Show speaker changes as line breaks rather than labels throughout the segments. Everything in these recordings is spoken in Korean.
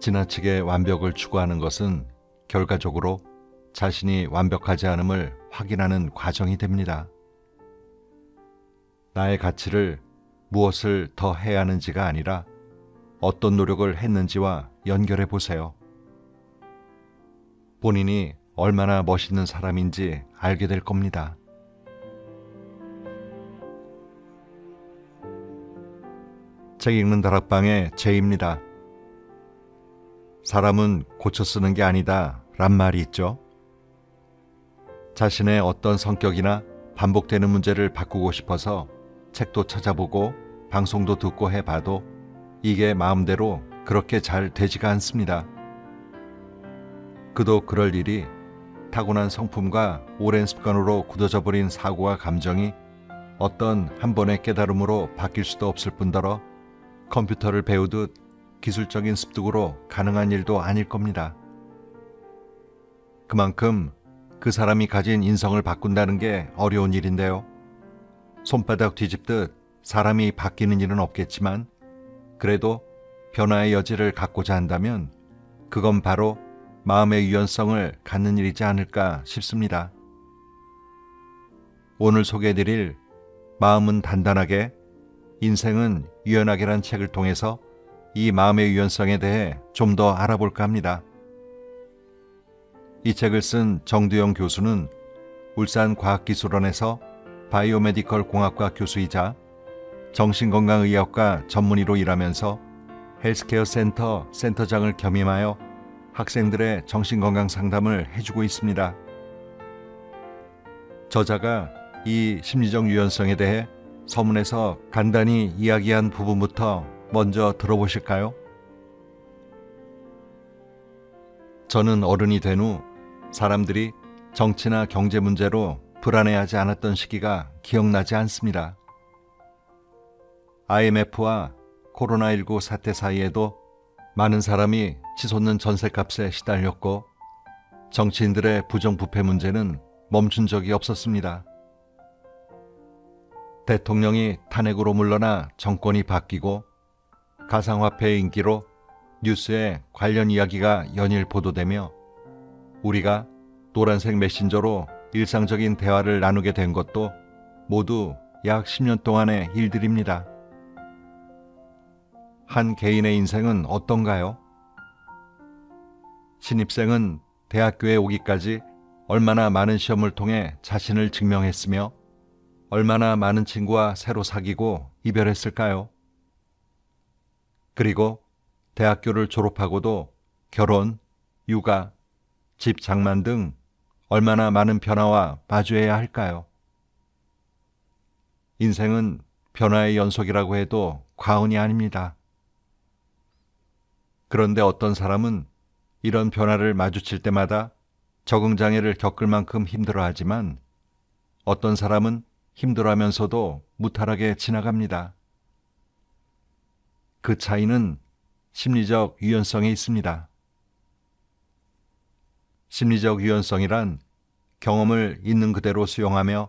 지나치게 완벽을 추구하는 것은 결과적으로 자신이 완벽하지 않음을 확인하는 과정이 됩니다. 나의 가치를 무엇을 더 해야 하는지가 아니라 어떤 노력을 했는지와 연결해 보세요. 본인이 얼마나 멋있는 사람인지 알게 될 겁니다. 책 읽는 다락방의 제입니다. 사람은 고쳐 쓰는 게 아니다 란 말이 있죠. 자신의 어떤 성격이나 반복되는 문제를 바꾸고 싶어서 책도 찾아보고 방송도 듣고 해봐도 이게 마음대로 그렇게 잘 되지가 않습니다. 그도 그럴 일이 타고난 성품과 오랜 습관으로 굳어져 버린 사고와 감정이 어떤 한 번의 깨달음으로 바뀔 수도 없을 뿐더러 컴퓨터를 배우듯 기술적인 습득으로 가능한 일도 아닐 겁니다. 그만큼 그 사람이 가진 인성을 바꾼다는 게 어려운 일인데요. 손바닥 뒤집듯 사람이 바뀌는 일은 없겠지만 그래도 변화의 여지를 갖고자 한다면 그건 바로 마음의 유연성을 갖는 일이지 않을까 싶습니다. 오늘 소개해드릴 마음은 단단하게, 인생은 유연하게란 책을 통해서 이 마음의 유연성에 대해 좀 더 알아볼까 합니다. 이 책을 쓴 정두영 교수는 울산과학기술원에서 바이오메디컬 공학과 교수이자 정신건강의학과 전문의로 일하면서 헬스케어 센터 센터장을 겸임하여 학생들의 정신건강 상담을 해주고 있습니다. 저자가 이 심리적 유연성에 대해 서문에서 간단히 이야기한 부분부터 먼저 들어보실까요? 저는 어른이 된 후 사람들이 정치나 경제 문제로 불안해하지 않았던 시기가 기억나지 않습니다. IMF와 코로나19 사태 사이에도 많은 사람이 치솟는 전세값에 시달렸고 정치인들의 부정부패 문제는 멈춘 적이 없었습니다. 대통령이 탄핵으로 물러나 정권이 바뀌고 가상화폐의 인기로 뉴스에 관련 이야기가 연일 보도되며 우리가 노란색 메신저로 일상적인 대화를 나누게 된 것도 모두 약 10년 동안의 일들입니다. 한 개인의 인생은 어떤가요? 신입생은 대학교에 오기까지 얼마나 많은 시험을 통해 자신을 증명했으며 얼마나 많은 친구와 새로 사귀고 이별했을까요? 그리고 대학교를 졸업하고도 결혼, 육아, 집 장만 등 얼마나 많은 변화와 마주해야 할까요? 인생은 변화의 연속이라고 해도 과언이 아닙니다. 그런데 어떤 사람은 이런 변화를 마주칠 때마다 적응장애를 겪을 만큼 힘들어하지만 어떤 사람은 힘들어하면서도 무탈하게 지나갑니다. 그 차이는 심리적 유연성에 있습니다. 심리적 유연성이란 경험을 있는 그대로 수용하며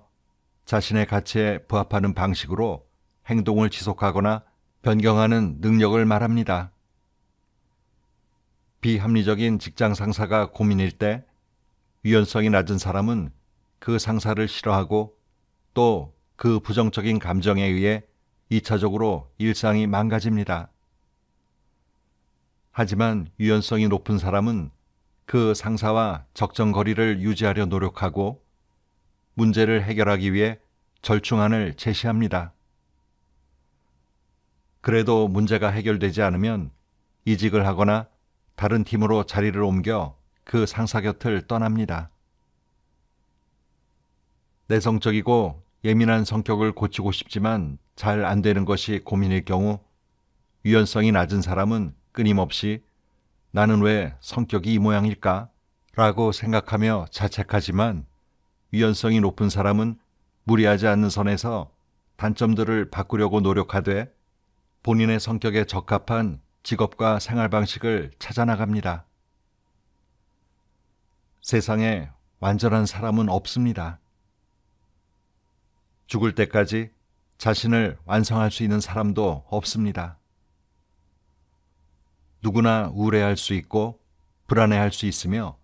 자신의 가치에 부합하는 방식으로 행동을 지속하거나 변경하는 능력을 말합니다. 비합리적인 직장 상사가 고민일 때 유연성이 낮은 사람은 그 상사를 싫어하고 또 그 부정적인 감정에 의해 2차적으로 일상이 망가집니다. 하지만 유연성이 높은 사람은 그 상사와 적정 거리를 유지하려 노력하고 문제를 해결하기 위해 절충안을 제시합니다. 그래도 문제가 해결되지 않으면 이직을 하거나 다른 팀으로 자리를 옮겨 그 상사 곁을 떠납니다. 내성적이고 예민한 성격을 고치고 싶지만 잘 안 되는 것이 고민일 경우 유연성이 낮은 사람은 끊임없이 나는 왜 성격이 이 모양일까? 라고 생각하며 자책하지만 유연성이 높은 사람은 무리하지 않는 선에서 단점들을 바꾸려고 노력하되 본인의 성격에 적합한 직업과 생활 방식을 찾아나갑니다. 세상에 완전한 사람은 없습니다. 죽을 때까지 자신을 완성할 수 있는 사람도 없습니다. 누구나 우울해할 수 있고 불안해할 수 있으며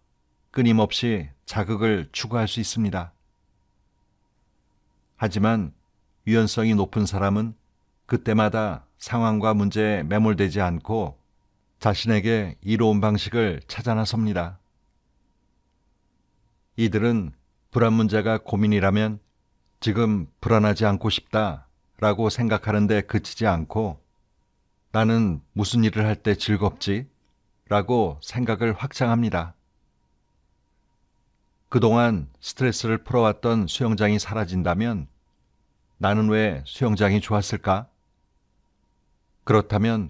끊임없이 자극을 추구할 수 있습니다. 하지만 유연성이 높은 사람은 그때마다 상황과 문제에 매몰되지 않고 자신에게 이로운 방식을 찾아 나섭니다. 이들은 불안 문제가 고민이라면 지금 불안하지 않고 싶다 라고 생각하는데 그치지 않고 나는 무슨 일을 할 때 즐겁지? 라고 생각을 확장합니다. 그동안 스트레스를 풀어왔던 수영장이 사라진다면 나는 왜 수영장이 좋았을까? 그렇다면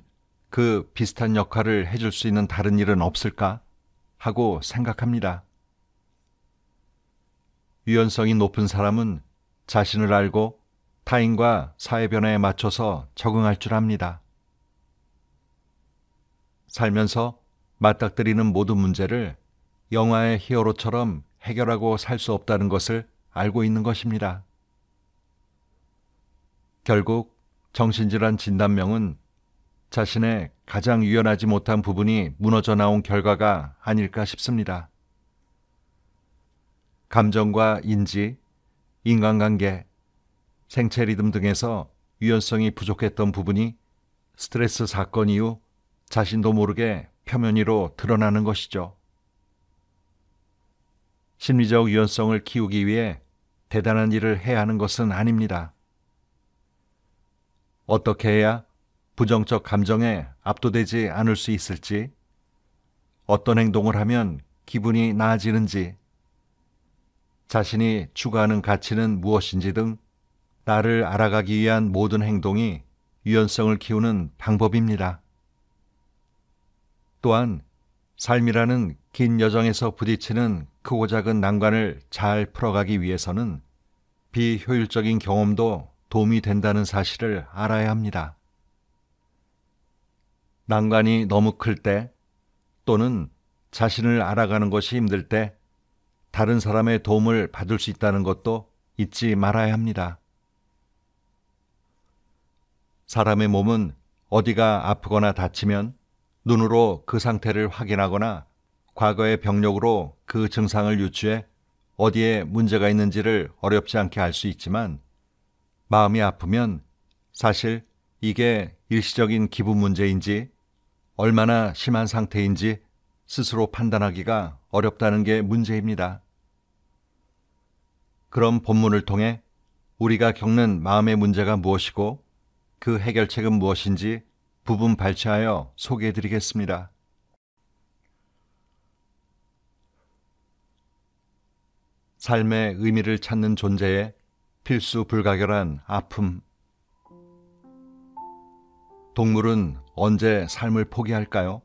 그 비슷한 역할을 해줄 수 있는 다른 일은 없을까? 하고 생각합니다. 유연성이 높은 사람은 자신을 알고 타인과 사회 변화에 맞춰서 적응할 줄 압니다. 살면서 맞닥뜨리는 모든 문제를 영화의 히어로처럼 해결하고 살 수 없다는 것을 알고 있는 것입니다. 결국 정신질환 진단명은 자신의 가장 유연하지 못한 부분이 무너져 나온 결과가 아닐까 싶습니다. 감정과 인지, 인간관계, 생체 리듬 등에서 유연성이 부족했던 부분이 스트레스 사건 이후 자신도 모르게 표면위로 드러나는 것이죠. 심리적 유연성을 키우기 위해 대단한 일을 해야 하는 것은 아닙니다. 어떻게 해야 부정적 감정에 압도되지 않을 수 있을지, 어떤 행동을 하면 기분이 나아지는지, 자신이 추구하는 가치는 무엇인지 등 나를 알아가기 위한 모든 행동이 유연성을 키우는 방법입니다. 또한 삶이라는 긴 여정에서 부딪히는 크고 작은 난관을 잘 풀어가기 위해서는 비효율적인 경험도 도움이 된다는 사실을 알아야 합니다. 난관이 너무 클 때 또는 자신을 알아가는 것이 힘들 때 다른 사람의 도움을 받을 수 있다는 것도 잊지 말아야 합니다. 사람의 몸은 어디가 아프거나 다치면 눈으로 그 상태를 확인하거나 과거의 병력으로 그 증상을 유추해 어디에 문제가 있는지를 어렵지 않게 알 수 있지만 마음이 아프면 사실 이게 일시적인 기분 문제인지 얼마나 심한 상태인지 스스로 판단하기가 어렵다는 게 문제입니다. 그런 본문을 통해 우리가 겪는 마음의 문제가 무엇이고 그 해결책은 무엇인지 부분 발췌하여 소개해 드리겠습니다. 삶의 의미를 찾는 존재의 필수 불가결한 아픔. 동물은 언제 삶을 포기할까요?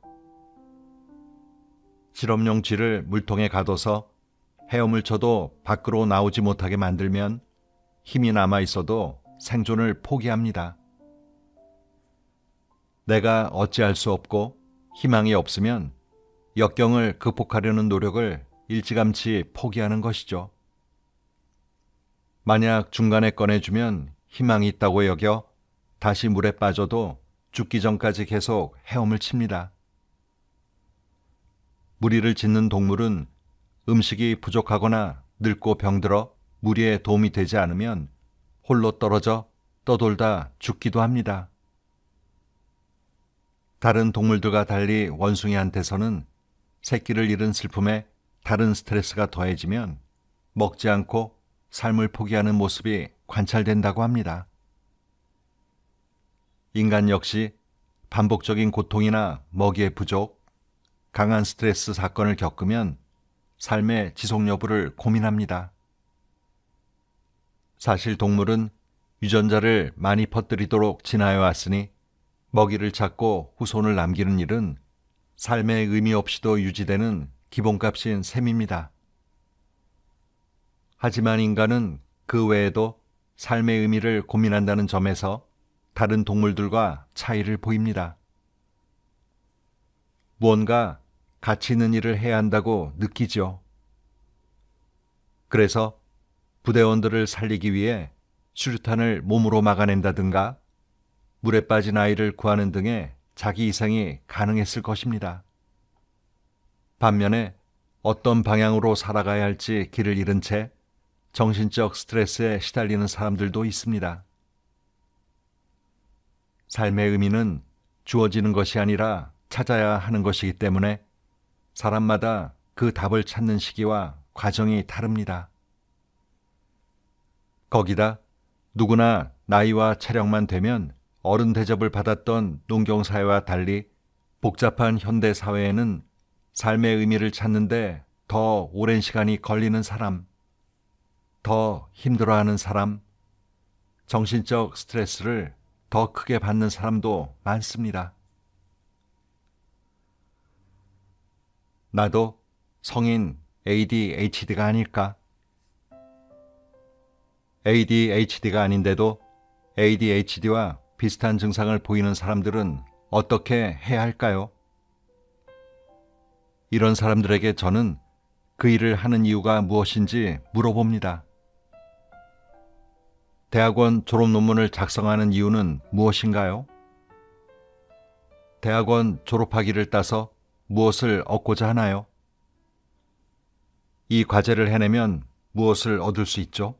실험용 쥐를 물통에 가둬서 헤엄을 쳐도 밖으로 나오지 못하게 만들면 힘이 남아 있어도 생존을 포기합니다. 내가 어찌할 수 없고 희망이 없으면 역경을 극복하려는 노력을 일찌감치 포기하는 것이죠. 만약 중간에 꺼내주면 희망이 있다고 여겨 다시 물에 빠져도 죽기 전까지 계속 헤엄을 칩니다. 무리를 짓는 동물은 음식이 부족하거나 늙고 병들어 무리에 도움이 되지 않으면 홀로 떨어져 떠돌다 죽기도 합니다. 다른 동물들과 달리 원숭이한테서는 새끼를 잃은 슬픔에 다른 스트레스가 더해지면 먹지 않고 삶을 포기하는 모습이 관찰된다고 합니다. 인간 역시 반복적인 고통이나 먹이의 부족, 강한 스트레스 사건을 겪으면 삶의 지속 여부를 고민합니다. 사실 동물은 유전자를 많이 퍼뜨리도록 지나여 왔으니 먹이를 찾고 후손을 남기는 일은 삶의 의미 없이도 유지되는 기본값인 셈입니다. 하지만 인간은 그 외에도 삶의 의미를 고민한다는 점에서 다른 동물들과 차이를 보입니다. 무언가 가치 있는 일을 해야 한다고 느끼죠. 그래서 부대원들을 살리기 위해 수류탄을 몸으로 막아낸다든가 물에 빠진 아이를 구하는 등의 자기 이상이 가능했을 것입니다. 반면에 어떤 방향으로 살아가야 할지 길을 잃은 채 정신적 스트레스에 시달리는 사람들도 있습니다. 삶의 의미는 주어지는 것이 아니라 찾아야 하는 것이기 때문에 사람마다 그 답을 찾는 시기와 과정이 다릅니다. 거기다 누구나 나이와 체력만 되면 어른 대접을 받았던 농경사회와 달리 복잡한 현대 사회에는 삶의 의미를 찾는데 더 오랜 시간이 걸리는 사람, 더 힘들어하는 사람, 정신적 스트레스를 더 크게 받는 사람도 많습니다. 나도 성인 ADHD가 아닐까? ADHD가 아닌데도 ADHD와 비슷한 증상을 보이는 사람들은 어떻게 해야 할까요? 이런 사람들에게 저는 그 일을 하는 이유가 무엇인지 물어봅니다. 대학원 졸업 논문을 작성하는 이유는 무엇인가요? 대학원 졸업하기를 따서 무엇을 얻고자 하나요? 이 과제를 해내면 무엇을 얻을 수 있죠?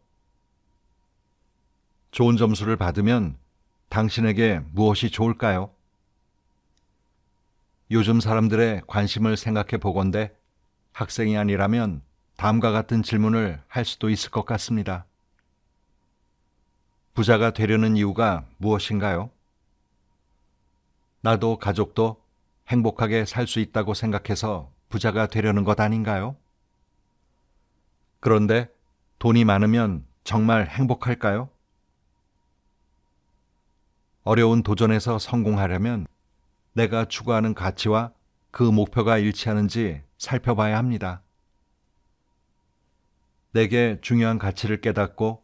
좋은 점수를 받으면 당신에게 무엇이 좋을까요? 요즘 사람들의 관심을 생각해 보건데 학생이 아니라면 다음과 같은 질문을 할 수도 있을 것 같습니다. 부자가 되려는 이유가 무엇인가요? 나도 가족도 행복하게 살 수 있다고 생각해서 부자가 되려는 것 아닌가요? 그런데 돈이 많으면 정말 행복할까요? 어려운 도전에서 성공하려면 내가 추구하는 가치와 그 목표가 일치하는지 살펴봐야 합니다. 내게 중요한 가치를 깨닫고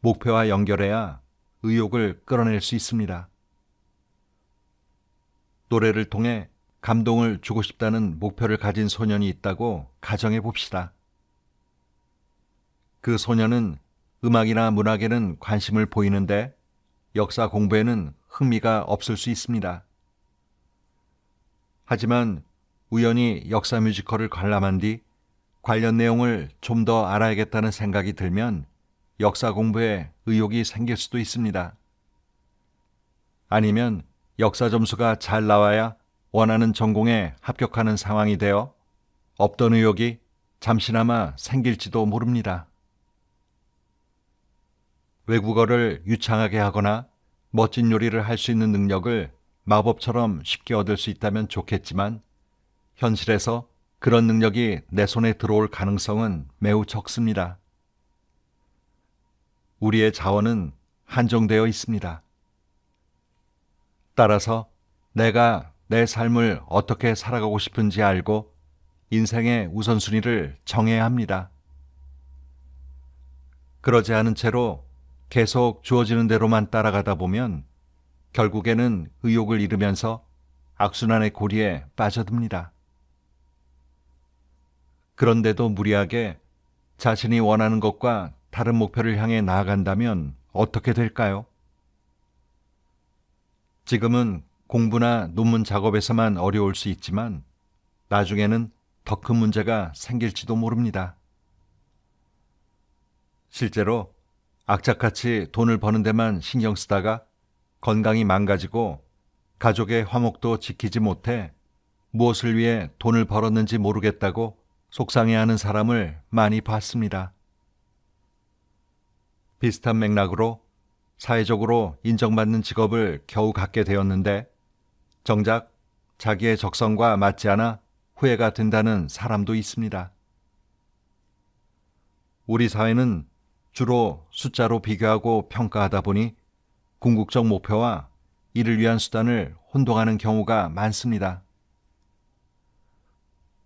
목표와 연결해야 의욕을 끌어낼 수 있습니다. 노래를 통해 감동을 주고 싶다는 목표를 가진 소년이 있다고 가정해 봅시다. 그 소년은 음악이나 문학에는 관심을 보이는데 역사 공부에는 흥미가 없을 수 있습니다. 하지만 우연히 역사 뮤지컬을 관람한 뒤 관련 내용을 좀 더 알아야겠다는 생각이 들면 역사 공부에 의욕이 생길 수도 있습니다. 아니면 역사 점수가 잘 나와야 원하는 전공에 합격하는 상황이 되어 없던 의욕이 잠시나마 생길지도 모릅니다. 외국어를 유창하게 하거나 멋진 요리를 할 수 있는 능력을 마법처럼 쉽게 얻을 수 있다면 좋겠지만 현실에서 그런 능력이 내 손에 들어올 가능성은 매우 적습니다. 우리의 자원은 한정되어 있습니다. 따라서 내가 내 삶을 어떻게 살아가고 싶은지 알고 인생의 우선순위를 정해야 합니다. 그러지 않은 채로 계속 주어지는 대로만 따라가다 보면 결국에는 의욕을 잃으면서 악순환의 고리에 빠져듭니다. 그런데도 무리하게 자신이 원하는 것과 다른 목표를 향해 나아간다면 어떻게 될까요? 지금은 공부나 논문 작업에서만 어려울 수 있지만 나중에는 더 큰 문제가 생길지도 모릅니다. 실제로 악착같이 돈을 버는 데만 신경 쓰다가 건강이 망가지고 가족의 화목도 지키지 못해 무엇을 위해 돈을 벌었는지 모르겠다고 속상해하는 사람을 많이 봤습니다. 비슷한 맥락으로 사회적으로 인정받는 직업을 겨우 갖게 되었는데 정작 자기의 적성과 맞지 않아 후회가 된다는 사람도 있습니다. 우리 사회는 주로 숫자로 비교하고 평가하다 보니 궁극적 목표와 이를 위한 수단을 혼동하는 경우가 많습니다.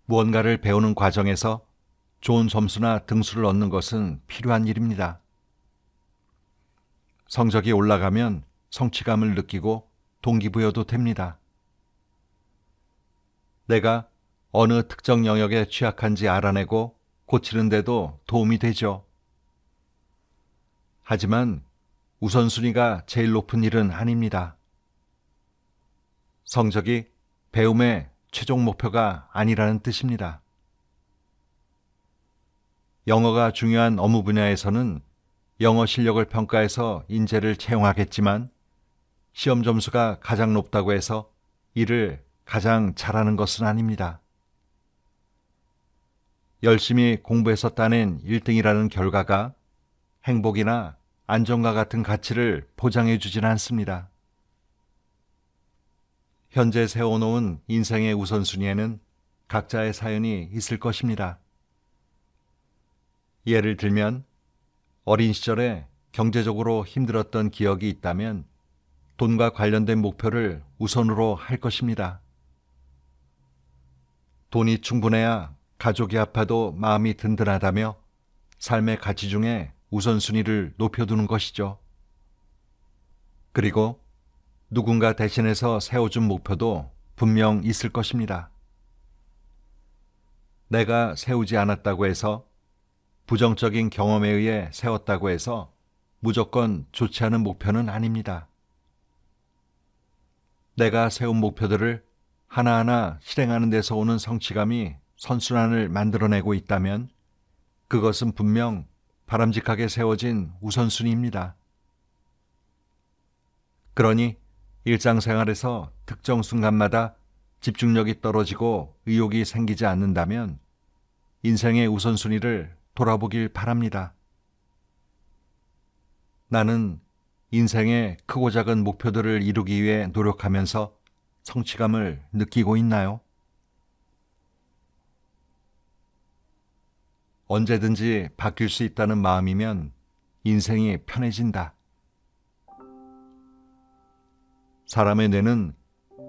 무언가를 배우는 과정에서 좋은 점수나 등수를 얻는 것은 필요한 일입니다. 성적이 올라가면 성취감을 느끼고 동기부여도 됩니다. 내가 어느 특정 영역에 취약한지 알아내고 고치는데도 도움이 되죠. 하지만 우선순위가 제일 높은 일은 아닙니다. 성적이 배움의 최종 목표가 아니라는 뜻입니다. 영어가 중요한 업무 분야에서는 영어 실력을 평가해서 인재를 채용하겠지만 시험 점수가 가장 높다고 해서 이를 가장 잘하는 것은 아닙니다. 열심히 공부해서 따낸 1등이라는 결과가 행복이나 안정과 같은 가치를 보장해 주진 않습니다. 현재 세워놓은 인생의 우선순위에는 각자의 사연이 있을 것입니다. 예를 들면, 어린 시절에 경제적으로 힘들었던 기억이 있다면 돈과 관련된 목표를 우선으로 할 것입니다. 돈이 충분해야 가족이 아파도 마음이 든든하다며 삶의 가치 중에 우선순위를 높여두는 것이죠. 그리고 누군가 대신해서 세워준 목표도 분명 있을 것입니다. 내가 세우지 않았다고 해서 부정적인 경험에 의해 세웠다고 해서 무조건 좋지 않은 목표는 아닙니다. 내가 세운 목표들을 하나하나 실행하는 데서 오는 성취감이 선순환을 만들어내고 있다면 그것은 분명 바람직하게 세워진 우선순위입니다. 그러니 일상생활에서 특정 순간마다 집중력이 떨어지고 의욕이 생기지 않는다면 인생의 우선순위를 돌아보길 바랍니다. 나는 인생의 크고 작은 목표들을 이루기 위해 노력하면서 성취감을 느끼고 있나요? 언제든지 바뀔 수 있다는 마음이면 인생이 편해진다. 사람의 뇌는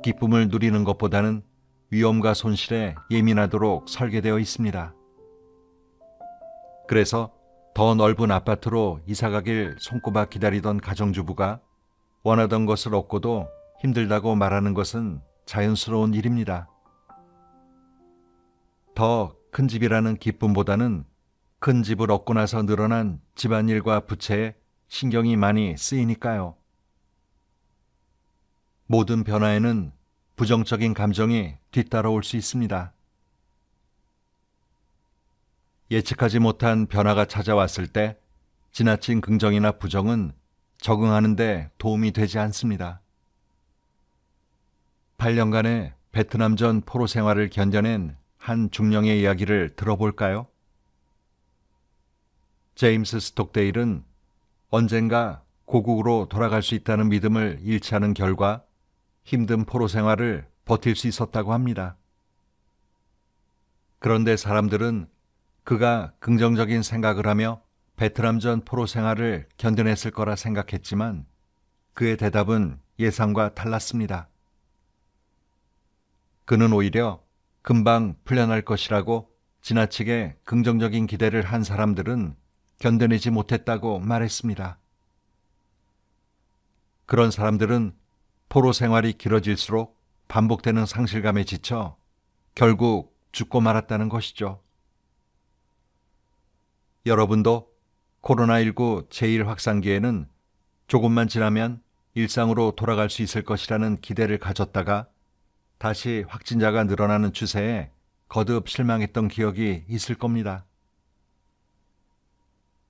기쁨을 누리는 것보다는 위험과 손실에 예민하도록 설계되어 있습니다. 그래서 더 넓은 아파트로 이사가길 손꼽아 기다리던 가정주부가 원하던 것을 얻고도 힘들다고 말하는 것은 자연스러운 일입니다. 더 큰 집이라는 기쁨보다는 큰 집을 얻고 나서 늘어난 집안일과 부채에 신경이 많이 쓰이니까요. 모든 변화에는 부정적인 감정이 뒤따라올 수 있습니다. 예측하지 못한 변화가 찾아왔을 때 지나친 긍정이나 부정은 적응하는데 도움이 되지 않습니다. 8년간의 베트남 전 포로 생활을 견뎌낸 한 중령의 이야기를 들어볼까요? 제임스 스톡데일은 언젠가 고국으로 돌아갈 수 있다는 믿음을 잃지 않은 결과 힘든 포로 생활을 버틸 수 있었다고 합니다. 그런데 사람들은 그가 긍정적인 생각을 하며 베트남 전 포로 생활을 견뎌냈을 거라 생각했지만 그의 대답은 예상과 달랐습니다. 그는 오히려 금방 풀려날 것이라고 지나치게 긍정적인 기대를 한 사람들은 견뎌내지 못했다고 말했습니다. 그런 사람들은 포로 생활이 길어질수록 반복되는 상실감에 지쳐 결국 죽고 말았다는 것이죠. 여러분도 코로나19 제1 확산기에는 조금만 지나면 일상으로 돌아갈 수 있을 것이라는 기대를 가졌다가 다시 확진자가 늘어나는 추세에 거듭 실망했던 기억이 있을 겁니다.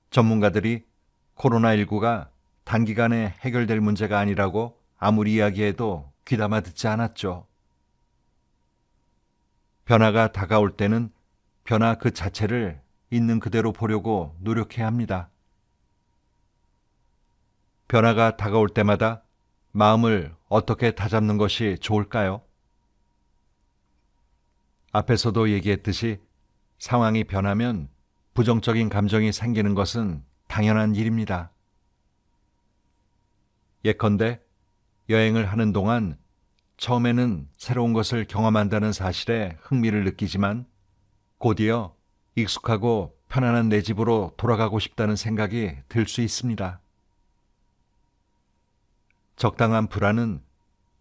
전문가들이 코로나19가 단기간에 해결될 문제가 아니라고 아무리 이야기해도 귀담아 듣지 않았죠. 변화가 다가올 때는 변화 그 자체를 있는 그대로 보려고 노력해야 합니다. 변화가 다가올 때마다 마음을 어떻게 다잡는 것이 좋을까요? 앞에서도 얘기했듯이 상황이 변하면 부정적인 감정이 생기는 것은 당연한 일입니다. 예컨대 여행을 하는 동안 처음에는 새로운 것을 경험한다는 사실에 흥미를 느끼지만 곧이어 익숙하고 편안한 내 집으로 돌아가고 싶다는 생각이 들 수 있습니다. 적당한 불안은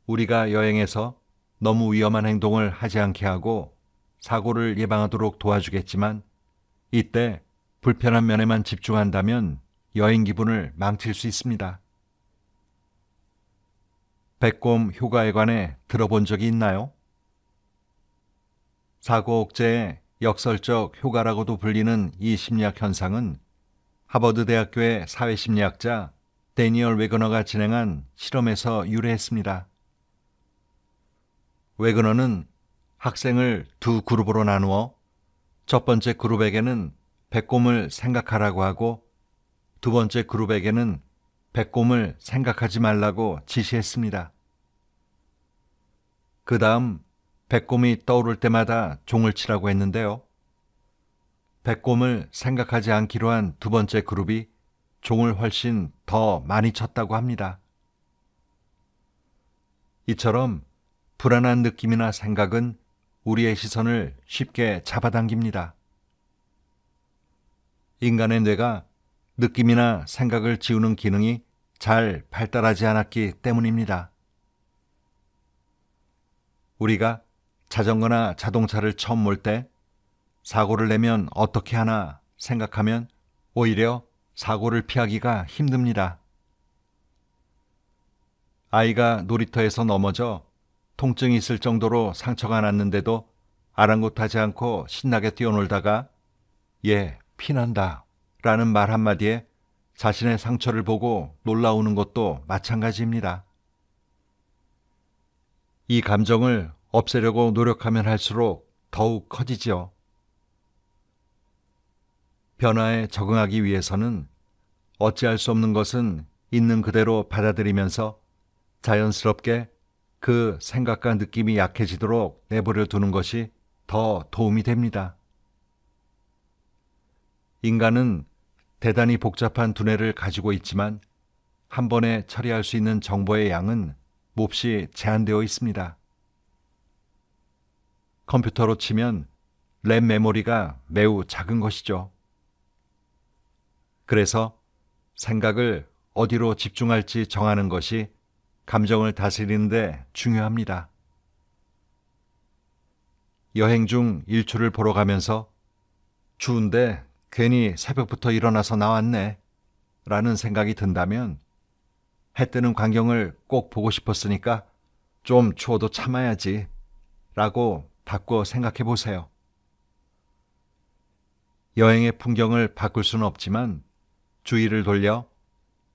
우리가 여행에서 너무 위험한 행동을 하지 않게 하고 사고를 예방하도록 도와주겠지만 이때 불편한 면에만 집중한다면 여행 기분을 망칠 수 있습니다. 백곰 효과에 관해 들어본 적이 있나요? 사고 억제의 역설적 효과라고도 불리는 이 심리학 현상은 하버드 대학교의 사회심리학자 데니얼 웨그너가 진행한 실험에서 유래했습니다. 웨그너는 학생을 두 그룹으로 나누어 첫 번째 그룹에게는 배곰을 생각하라고 하고 두 번째 그룹에게는 배곰을 생각하지 말라고 지시했습니다. 그 다음 배곰이 떠오를 때마다 종을 치라고 했는데요. 배곰을 생각하지 않기로 한 두 번째 그룹이 종을 훨씬 더 많이 쳤다고 합니다. 이처럼 불안한 느낌이나 생각은 우리의 시선을 쉽게 잡아당깁니다. 인간의 뇌가 느낌이나 생각을 지우는 기능이 잘 발달하지 않았기 때문입니다. 우리가 자전거나 자동차를 처음 몰 때 사고를 내면 어떻게 하나 생각하면 오히려 사고를 피하기가 힘듭니다. 아이가 놀이터에서 넘어져 통증이 있을 정도로 상처가 났는데도 아랑곳하지 않고 신나게 뛰어놀다가 예, 피난다 라는 말 한마디에 자신의 상처를 보고 놀라우는 것도 마찬가지입니다. 이 감정을 없애려고 노력하면 할수록 더욱 커지지요. 변화에 적응하기 위해서는 어찌할 수 없는 것은 있는 그대로 받아들이면서 자연스럽게 그 생각과 느낌이 약해지도록 내버려 두는 것이 더 도움이 됩니다. 인간은 대단히 복잡한 두뇌를 가지고 있지만 한 번에 처리할 수 있는 정보의 양은 몹시 제한되어 있습니다. 컴퓨터로 치면 램 메모리가 매우 작은 것이죠. 그래서 생각을 어디로 집중할지 정하는 것이 감정을 다스리는데 중요합니다. 여행 중 일출을 보러 가면서 추운데 괜히 새벽부터 일어나서 나왔네 라는 생각이 든다면 해 뜨는 광경을 꼭 보고 싶었으니까 좀 추워도 참아야지 라고 바꿔 생각해 보세요. 여행의 풍경을 바꿀 수는 없지만 주의를 돌려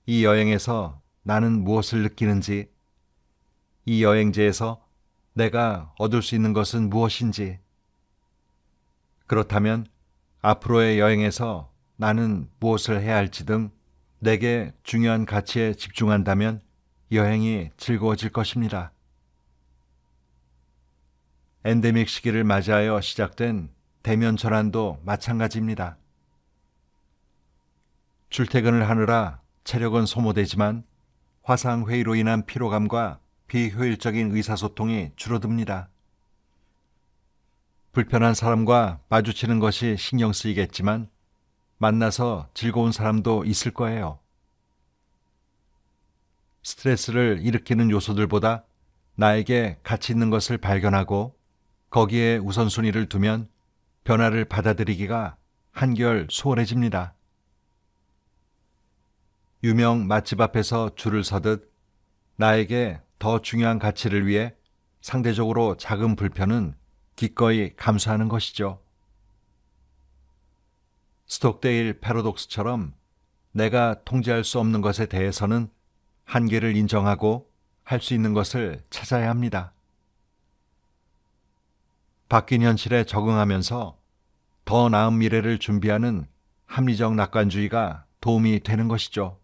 이 여행에서 나는 무엇을 느끼는지, 이 여행지에서 내가 얻을 수 있는 것은 무엇인지, 그렇다면 앞으로의 여행에서 나는 무엇을 해야 할지 등 내게 중요한 가치에 집중한다면 여행이 즐거워질 것입니다. 엔데믹 시기를 맞이하여 시작된 대면 전환도 마찬가지입니다. 출퇴근을 하느라 체력은 소모되지만 화상회의로 인한 피로감과 비효율적인 의사소통이 줄어듭니다. 불편한 사람과 마주치는 것이 신경 쓰이겠지만 만나서 즐거운 사람도 있을 거예요. 스트레스를 일으키는 요소들보다 나에게 가치 있는 것을 발견하고 거기에 우선순위를 두면 변화를 받아들이기가 한결 수월해집니다. 유명 맛집 앞에서 줄을 서듯 나에게 더 중요한 가치를 위해 상대적으로 작은 불편은 기꺼이 감수하는 것이죠. 스톡데일 패러독스처럼 내가 통제할 수 없는 것에 대해서는 한계를 인정하고 할 수 있는 것을 찾아야 합니다. 바뀐 현실에 적응하면서 더 나은 미래를 준비하는 합리적 낙관주의가 도움이 되는 것이죠.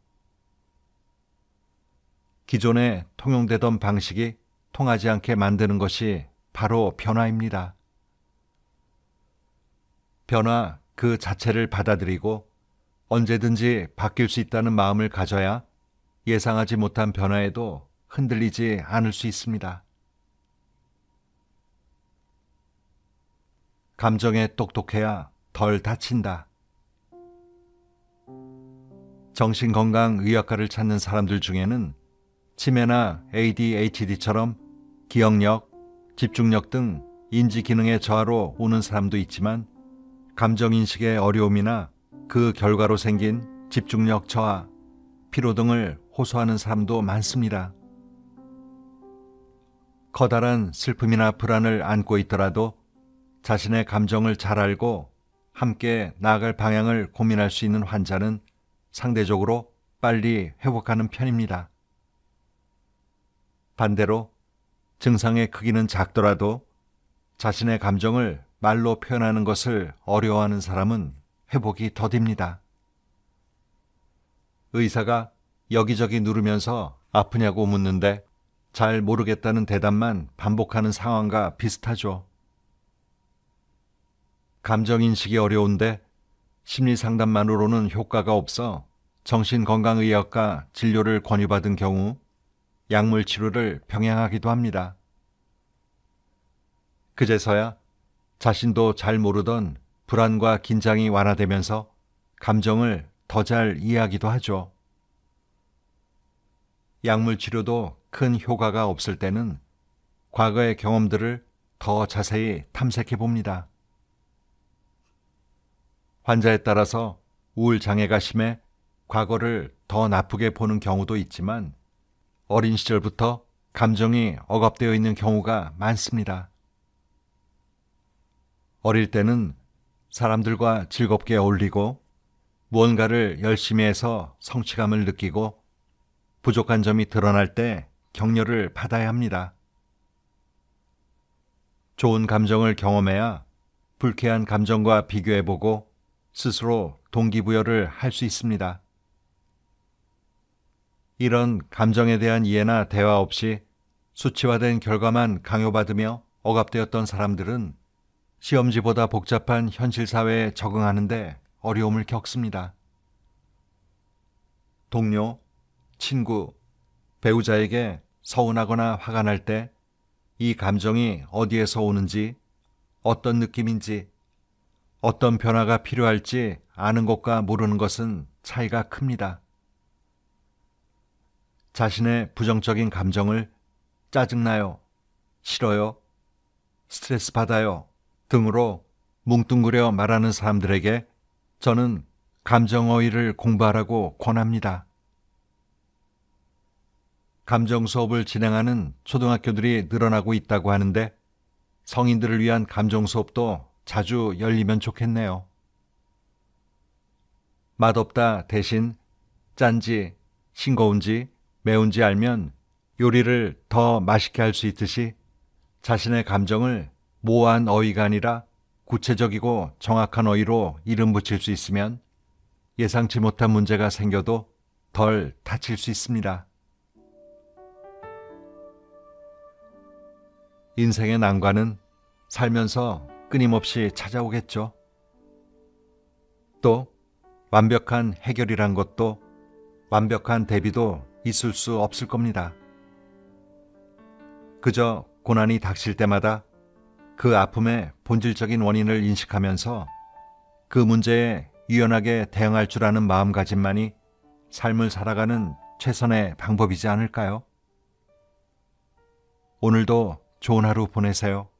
기존에 통용되던 방식이 통하지 않게 만드는 것이 바로 변화입니다. 변화 그 자체를 받아들이고 언제든지 바뀔 수 있다는 마음을 가져야 예상하지 못한 변화에도 흔들리지 않을 수 있습니다. 감정에 똑똑해야 덜 다친다. 정신건강의학과를 찾는 사람들 중에는 치매나 ADHD처럼 기억력, 집중력 등 인지 기능의 저하로 오는 사람도 있지만 감정인식의 어려움이나 그 결과로 생긴 집중력 저하, 피로 등을 호소하는 사람도 많습니다. 커다란 슬픔이나 불안을 안고 있더라도 자신의 감정을 잘 알고 함께 나아갈 방향을 고민할 수 있는 환자는 상대적으로 빨리 회복하는 편입니다. 반대로 증상의 크기는 작더라도 자신의 감정을 말로 표현하는 것을 어려워하는 사람은 회복이 더딥니다. 의사가 여기저기 누르면서 아프냐고 묻는데 잘 모르겠다는 대답만 반복하는 상황과 비슷하죠. 감정인식이 어려운데 심리상담만으로는 효과가 없어 정신건강의학과 진료를 권유받은 경우 약물 치료를 병행하기도 합니다. 그제서야 자신도 잘 모르던 불안과 긴장이 완화되면서 감정을 더 잘 이해하기도 하죠. 약물 치료도 큰 효과가 없을 때는 과거의 경험들을 더 자세히 탐색해 봅니다. 환자에 따라서 우울 장애가 심해 과거를 더 나쁘게 보는 경우도 있지만 어린 시절부터 감정이 억압되어 있는 경우가 많습니다. 어릴 때는 사람들과 즐겁게 어울리고 무언가를 열심히 해서 성취감을 느끼고 부족한 점이 드러날 때 격려를 받아야 합니다. 좋은 감정을 경험해야 불쾌한 감정과 비교해보고 스스로 동기부여를 할 수 있습니다. 이런 감정에 대한 이해나 대화 없이 수치화된 결과만 강요받으며 억압되었던 사람들은 시험지보다 복잡한 현실 사회에 적응하는데 어려움을 겪습니다. 동료, 친구, 배우자에게 서운하거나 화가 날 때 이 감정이 어디에서 오는지, 어떤 느낌인지, 어떤 변화가 필요할지 아는 것과 모르는 것은 차이가 큽니다. 자신의 부정적인 감정을 짜증나요, 싫어요, 스트레스 받아요 등으로 뭉뚱그려 말하는 사람들에게 저는 감정어휘를 공부하라고 권합니다. 감정 수업을 진행하는 초등학교들이 늘어나고 있다고 하는데 성인들을 위한 감정 수업도 자주 열리면 좋겠네요. 맛없다 대신 짠지, 싱거운지, 매운지 알면 요리를 더 맛있게 할 수 있듯이 자신의 감정을 모호한 어휘가 아니라 구체적이고 정확한 어휘로 이름 붙일 수 있으면 예상치 못한 문제가 생겨도 덜 다칠 수 있습니다. 인생의 난관은 살면서 끊임없이 찾아오겠죠. 또 완벽한 해결이란 것도 완벽한 대비도 있을 수 없을 겁니다. 그저 고난이 닥칠 때마다 그 아픔의 본질적인 원인을 인식하면서 그 문제에 유연하게 대응할 줄 아는 마음가짐만이 삶을 살아가는 최선의 방법이지 않을까요? 오늘도 좋은 하루 보내세요.